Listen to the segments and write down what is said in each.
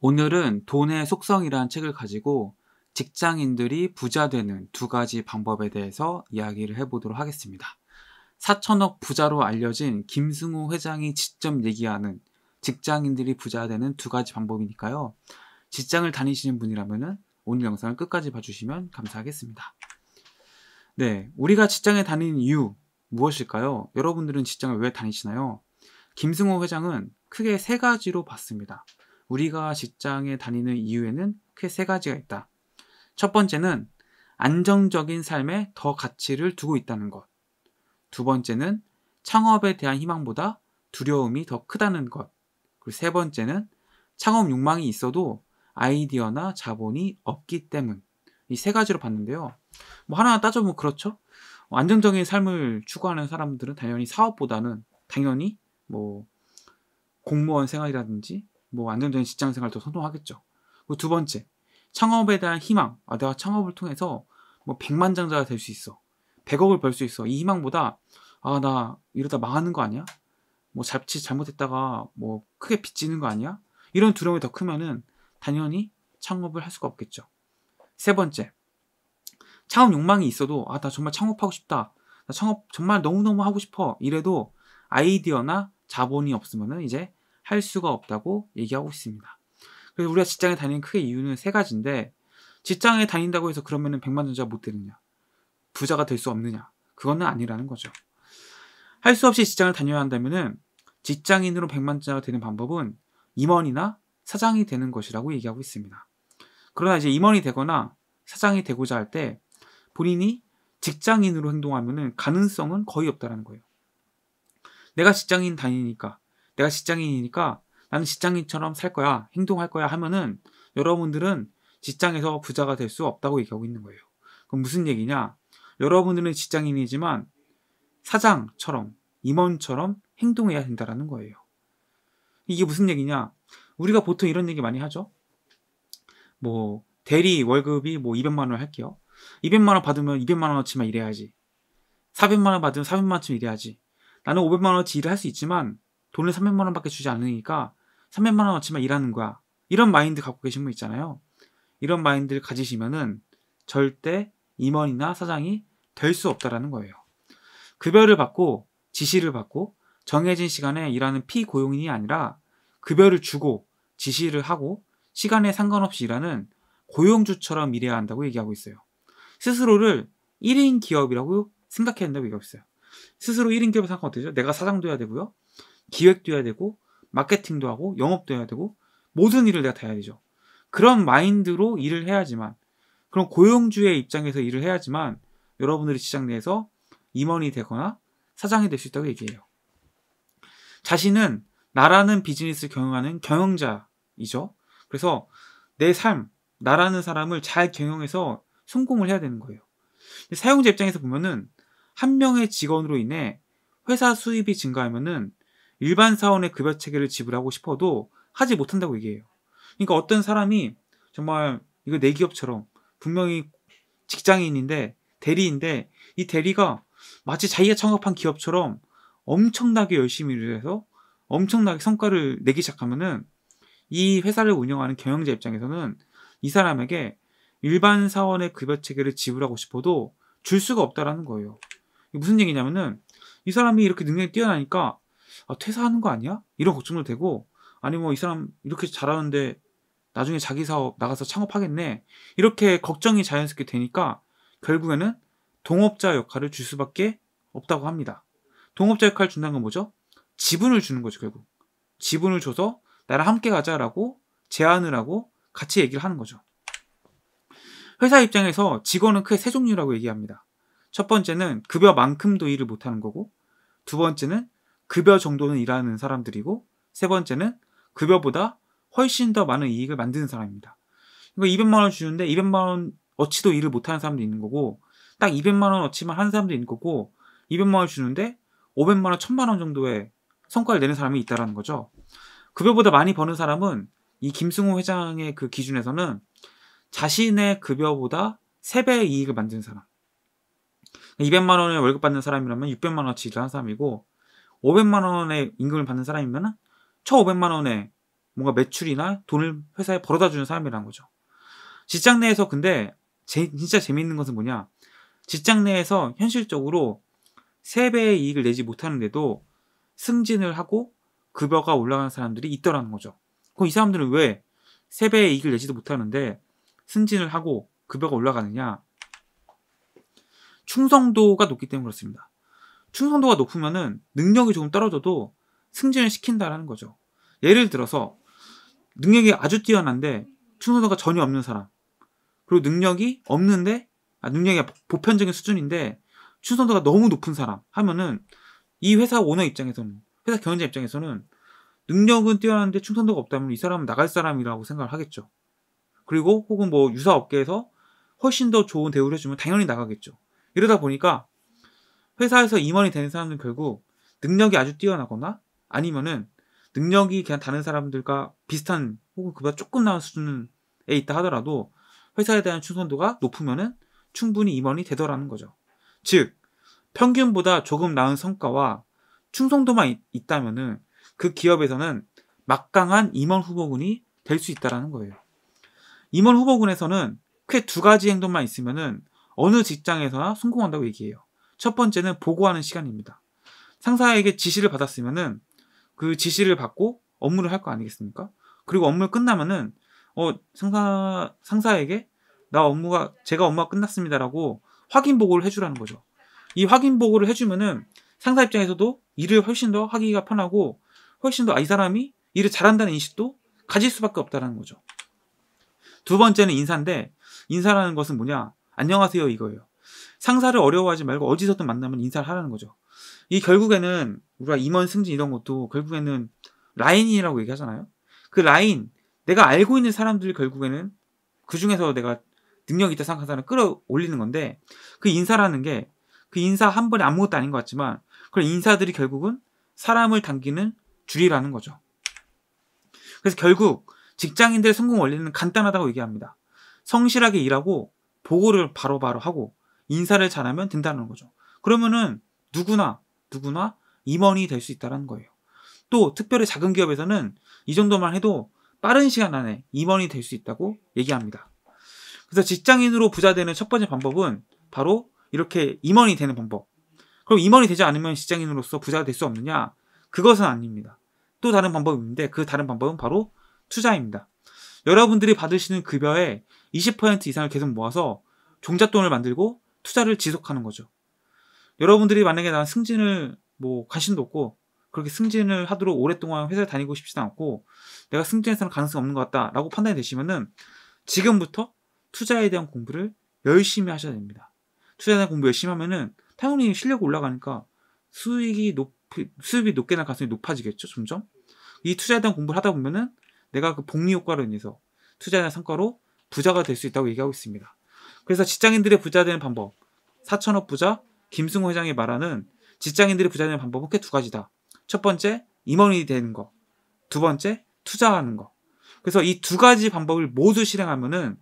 오늘은 돈의 속성이라는 책을 가지고 직장인들이 부자 되는 두 가지 방법에 대해서 이야기를 해보도록 하겠습니다. 4천억 부자로 알려진 김승호 회장이 직접 얘기하는 직장인들이 부자 되는 두 가지 방법이니까요. 직장을 다니시는 분이라면 오늘 영상을 끝까지 봐주시면 감사하겠습니다. 네, 우리가 직장에 다니는 이유 무엇일까요? 여러분들은 직장을 왜 다니시나요? 김승호 회장은 크게 세 가지로 봤습니다. 우리가 직장에 다니는 이유에는 크게 세 가지가 있다. 첫 번째는 안정적인 삶에 더 가치를 두고 있다는 것. 두 번째는 창업에 대한 희망보다 두려움이 더 크다는 것. 그리고 세 번째는 창업 욕망이 있어도 아이디어나 자본이 없기 때문. 이 세 가지로 봤는데요. 뭐 하나 따져보면 그렇죠. 안정적인 삶을 추구하는 사람들은 당연히 사업보다는 당연히 뭐 공무원 생활이라든지 뭐안정된 직장 생활도 선호하겠죠. 두 번째, 창업에 대한 희망. 아, 내가 창업을 통해서 뭐 백만장자가 될 수 있어. 100억을 벌 수 있어. 이 희망보다 아, 나 이러다 망하는 거 아니야? 뭐 잡치 잘못했다가 뭐 크게 빚지는 거 아니야? 이런 두려움이 더 크면은 당연히 창업을 할 수가 없겠죠. 세 번째, 창업 욕망이 있어도 아, 나 정말 창업하고 싶다. 나 창업 정말 너무너무 하고 싶어. 이래도 아이디어나 자본이 없으면은 이제 할 수가 없다고 얘기하고 있습니다. 그래서 우리가 직장에 다니는 크게 이유는 세 가지인데 직장에 다닌다고 해서 그러면은 백만전자 못 되느냐 부자가 될 수 없느냐 그거는 아니라는 거죠. 할 수 없이 직장을 다녀야 한다면 직장인으로 백만전자가 되는 방법은 임원이나 사장이 되는 것이라고 얘기하고 있습니다. 그러나 이제 임원이 되거나 사장이 되고자 할 때 본인이 직장인으로 행동하면 가능성은 거의 없다는 거예요. 내가 직장인 다니니까 내가 직장인이니까 나는 직장인처럼 살 거야, 행동할 거야 하면은 여러분들은 직장에서 부자가 될 수 없다고 얘기하고 있는 거예요. 그럼 무슨 얘기냐? 여러분들은 직장인이지만 사장처럼, 임원처럼 행동해야 된다라는 거예요. 이게 무슨 얘기냐? 우리가 보통 이런 얘기 많이 하죠? 뭐, 대리 월급이 뭐 200만원 할게요. 200만원 받으면 200만원어치만 일해야지. 400만원 받으면 400만원쯤 일해야지. 나는 500만원어치 일을 할 수 있지만, 돈을 300만 원밖에 주지 않으니까 300만 원 어치만 일하는 거야. 이런 마인드 갖고 계신 분 있잖아요. 이런 마인드를 가지시면은 절대 임원이나 사장이 될 수 없다라는 거예요. 급여를 받고 지시를 받고 정해진 시간에 일하는 피고용인이 아니라 급여를 주고 지시를 하고 시간에 상관없이 일하는 고용주처럼 일해야 한다고 얘기하고 있어요. 스스로를 1인 기업이라고 생각해야 한다고 얘기하고 있어요. 스스로 1인 기업을 생각하면 어떻게 되죠? 내가 사장도 해야 되고요. 기획도 해야 되고 마케팅도 하고 영업도 해야 되고 모든 일을 내가 다 해야 되죠. 그런 마인드로 일을 해야지만 그런 고용주의 입장에서 일을 해야지만 여러분들이 시장 내에서 임원이 되거나 사장이 될 수 있다고 얘기해요. 자신은 나라는 비즈니스를 경영하는 경영자이죠. 그래서 내 삶, 나라는 사람을 잘 경영해서 성공을 해야 되는 거예요. 사용자 입장에서 보면은 한 명의 직원으로 인해 회사 수입이 증가하면은 일반 사원의 급여 체계를 지불하고 싶어도 하지 못한다고 얘기해요. 그러니까 어떤 사람이 정말 이거 내 기업처럼 분명히 직장인인데 대리인데 이 대리가 마치 자기가 창업한 기업처럼 엄청나게 열심히 일을 해서 엄청나게 성과를 내기 시작하면은 이 회사를 운영하는 경영자 입장에서는 이 사람에게 일반 사원의 급여 체계를 지불하고 싶어도 줄 수가 없다라는 거예요. 무슨 얘기냐면은 이 사람이 이렇게 능력이 뛰어나니까 아, 퇴사하는 거 아니야? 이런 걱정도 되고 아니 뭐 이 사람 이렇게 잘하는데 나중에 자기 사업 나가서 창업하겠네 이렇게 걱정이 자연스럽게 되니까 결국에는 동업자 역할을 줄 수밖에 없다고 합니다. 동업자 역할을 준다는 건 뭐죠? 지분을 주는 거죠 결국 지분을 줘서 나랑 함께 가자라고 제안을 하고 같이 얘기를 하는 거죠. 회사 입장에서 직원은 크게 세 종류라고 얘기합니다. 첫 번째는 급여만큼도 일을 못하는 거고, 두 번째는 급여 정도는 일하는 사람들이고 세 번째는 급여보다 훨씬 더 많은 이익을 만드는 사람입니다. 그러 200만 원 주는데 200만 원 어치도 일을 못하는 사람도 있는 거고 딱 200만 원 어치만 하는 사람도 있는 거고 200만 원 주는데 500만 원, 1000만 원 정도의 성과를 내는 사람이 있다라는 거죠. 급여보다 많이 버는 사람은 이김승우 회장의 그 기준에서는 자신의 급여보다 3배의 이익을 만드는 사람. 200만 그러니까 원의 월급 받는 사람이라면 600만 원어치 일을 한 사람이고 500만 원의 임금을 받는 사람이면 은저 500만 원의 뭔가 매출이나 돈을 회사에 벌어다 주는 사람이라는 거죠. 직장 내에서 근데 제, 진짜 재미있는 것은 뭐냐? 직장 내에서 현실적으로 3배의 이익을 내지 못하는데도 승진을 하고 급여가 올라가는 사람들이 있더라는 거죠. 그럼 이 사람들은 왜 3배의 이익을 내지도 못하는데 승진을 하고 급여가 올라가느냐? 충성도가 높기 때문에 그렇습니다. 충성도가 높으면은 능력이 조금 떨어져도 승진을 시킨다라는 거죠. 예를 들어서 능력이 아주 뛰어난데 충성도가 전혀 없는 사람 그리고 능력이 없는데 아, 능력이 보편적인 수준인데 충성도가 너무 높은 사람 하면은 이 회사 오너 입장에서는 회사 경영자 입장에서는 능력은 뛰어난데 충성도가 없다면 이 사람은 나갈 사람이라고 생각을 하겠죠. 그리고 혹은 뭐 유사 업계에서 훨씬 더 좋은 대우를 해주면 당연히 나가겠죠. 이러다 보니까 회사에서 임원이 되는 사람들은 결국 능력이 아주 뛰어나거나 아니면은 능력이 그냥 다른 사람들과 비슷한 혹은 그보다 조금 나은 수준에 있다 하더라도 회사에 대한 충성도가 높으면은 충분히 임원이 되더라는 거죠. 즉 평균보다 조금 나은 성과와 충성도만 있, 있다면은 그 기업에서는 막강한 임원 후보군이 될 수 있다라는 거예요. 임원 후보군에서는 꽤 두 가지 행동만 있으면은 어느 직장에서나 성공한다고 얘기해요. 첫 번째는 보고하는 시간입니다. 상사에게 지시를 받았으면은 그 지시를 받고 업무를 할 거 아니겠습니까? 그리고 업무 끝나면은 어 상사 상사에게 나 업무가 제가 업무가 끝났습니다라고 확인 보고를 해주라는 거죠. 이 확인 보고를 해주면은 상사 입장에서도 일을 훨씬 더 하기가 편하고 훨씬 더이 아, 사람이 일을 잘한다는 인식도 가질 수밖에 없다는 거죠. 두 번째는 인사인데 인사라는 것은 뭐냐? 안녕하세요 이거예요. 상사를 어려워하지 말고 어디서든 만나면 인사를 하라는 거죠. 이 결국에는 우리가 임원 승진 이런 것도 결국에는 라인이라고 얘기하잖아요. 그 라인, 내가 알고 있는 사람들이 결국에는 그 중에서 내가 능력 있다 생각한 사람을 끌어올리는 건데 그 인사라는 게 그 인사 한 번에 아무것도 아닌 것 같지만 그런 인사들이 결국은 사람을 당기는 줄이라는 거죠. 그래서 결국 직장인들의 성공 원리는 간단하다고 얘기합니다. 성실하게 일하고 보고를 바로바로 바로 하고 인사를 잘하면 된다는 거죠. 그러면은 누구나 누구나 임원이 될 수 있다는 거예요. 또 특별히 작은 기업에서는 이 정도만 해도 빠른 시간 안에 임원이 될 수 있다고 얘기합니다. 그래서 직장인으로 부자 되는 첫 번째 방법은 바로 이렇게 임원이 되는 방법. 그럼 임원이 되지 않으면 직장인으로서 부자가 될 수 없느냐? 그것은 아닙니다. 또 다른 방법이 있는데 그 다른 방법은 바로 투자입니다. 여러분들이 받으시는 급여의 20% 이상을 계속 모아서 종잣돈을 만들고 투자를 지속하는 거죠. 여러분들이 만약에 난 승진을 뭐 관심도 없고 그렇게 승진을 하도록 오랫동안 회사를 다니고 싶지도 않고 내가 승진해서는 가능성이 없는 것 같다라고 판단이 되시면은 지금부터 투자에 대한 공부를 열심히 하셔야 됩니다. 투자에 대한 공부 열심히 하면은 당연히 실력이 올라가니까 수익이 높 수입이 높게 날 가능성이 높아지겠죠 점점 이 투자에 대한 공부를 하다 보면은 내가 그 복리 효과로 인해서 투자에 대한 성과로 부자가 될 수 있다고 얘기하고 있습니다. 그래서 직장인들의 부자 되는 방법, 4천억 부자, 김승호 회장이 말하는 직장인들의 부자 되는 방법은 크게 두 가지다. 첫 번째, 임원이 되는 거. 두 번째, 투자하는 거. 그래서 이 두 가지 방법을 모두 실행하면은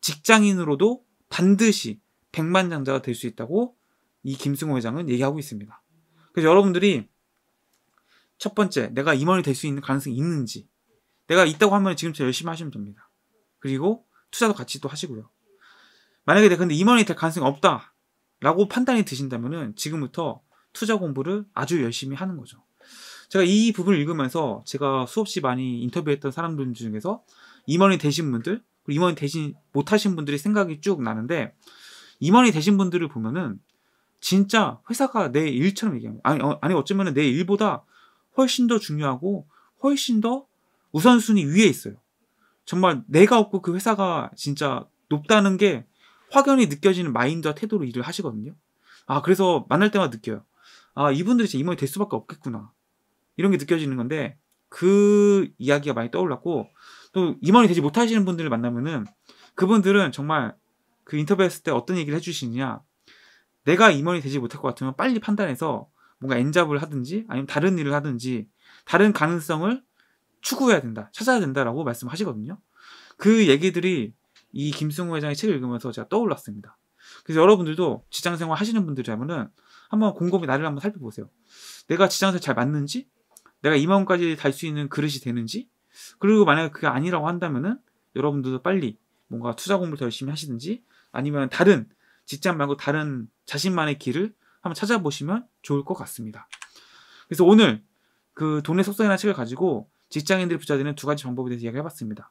직장인으로도 반드시 백만장자가 될 수 있다고 이 김승호 회장은 얘기하고 있습니다. 그래서 여러분들이 첫 번째, 내가 임원이 될 수 있는 가능성이 있는지, 내가 있다고 하면 지금부터 열심히 하시면 됩니다. 그리고 투자도 같이 또 하시고요. 만약에 근데 임원이 될 가능성이 없다라고 판단이 드신다면 지금부터 투자 공부를 아주 열심히 하는 거죠. 제가 이 부분을 읽으면서 제가 수없이 많이 인터뷰했던 사람들 중에서 임원이 되신 분들, 그리고 임원이 되지 못하신 분들이 생각이 쭉 나는데 임원이 되신 분들을 보면은 진짜 회사가 내 일처럼 얘기합니다. 아니, 어, 아니 어쩌면 내 일보다 훨씬 더 중요하고 훨씬 더 우선순위 위에 있어요. 정말 내가 없고 그 회사가 진짜 높다는 게 확연히 느껴지는 마인드와 태도로 일을 하시거든요. 아, 그래서 만날 때마다 느껴요. 아, 이분들이 제 임원이 될 수밖에 없겠구나. 이런 게 느껴지는 건데, 그 이야기가 많이 떠올랐고, 또 임원이 되지 못하시는 분들을 만나면은, 그분들은 정말 그 인터뷰했을 때 어떤 얘기를 해주시느냐, 내가 임원이 되지 못할 것 같으면 빨리 판단해서 뭔가 엔잡을 하든지, 아니면 다른 일을 하든지, 다른 가능성을 추구해야 된다, 찾아야 된다라고 말씀하시거든요. 그 얘기들이 이김승우 회장의 책을 읽으면서 제가 떠올랐습니다. 그래서 여러분들도 직장생활 하시는 분들이라면은 한번 곰곰이 나를 한번 살펴보세요. 내가 직장생활 잘 맞는지, 내가 이 마음까지 달 수 있는 그릇이 되는지, 그리고 만약에 그게 아니라고 한다면은 여러분들도 빨리 뭔가 투자 공부를 더 열심히 하시든지 아니면 다른 직장 말고 다른 자신만의 길을 한번 찾아보시면 좋을 것 같습니다. 그래서 오늘 그 돈의 속성이라는 책을 가지고 직장인들이 부자 되는 두 가지 방법에 대해서 이야기해봤습니다.